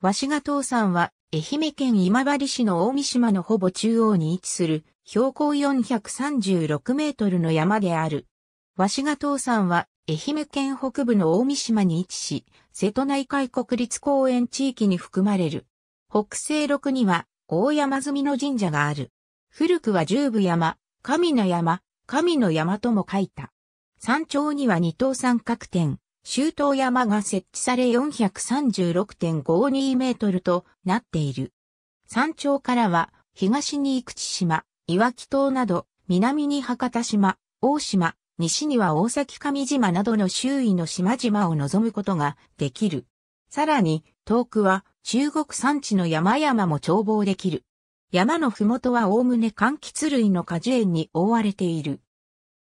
鷲ヶさ山は、愛媛県今治市の大三島のほぼ中央に位置する、標高436メートルの山である。鷲ヶさ山は、愛媛県北部の大三島に位置し、瀬戸内海国立公園地域に含まれる。北西麓には、大山積の神社がある。古くは十部山、神の山、神の山とも書いた。山頂には二等三角点、周東山が設置され436.52メートルとなっている。山頂からは東に生口島、岩木島など、南に博多島、大島、西には大崎上島などの周囲の島々を望むことができる。さらに、遠くは中国山地の山々も眺望できる。山のふもとはおおむね柑橘類の果樹園に覆われている。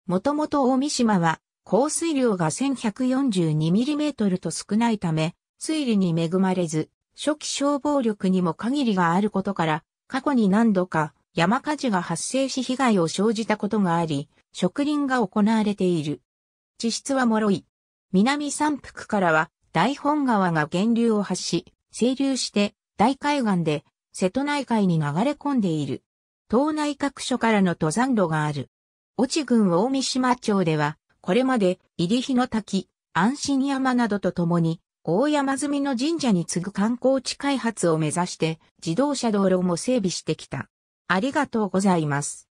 もともと大見島は降水量が 1142mm と少ないため、水利に恵まれず、初期消防力にも限りがあることから、過去に何度か山火事が発生し被害を生じたことがあり、植林が行われている。地質は脆い。南山腹からは大本川が源流を発し、清流して大海岸で瀬戸内海に流れ込んでいる。島内各所からの登山路がある。落ち群大三島町ではこれまで入日の滝、安心山などとともに、大山積みの神社に次ぐ観光地開発を目指して、自動車道路も整備してきた。ありがとうございます。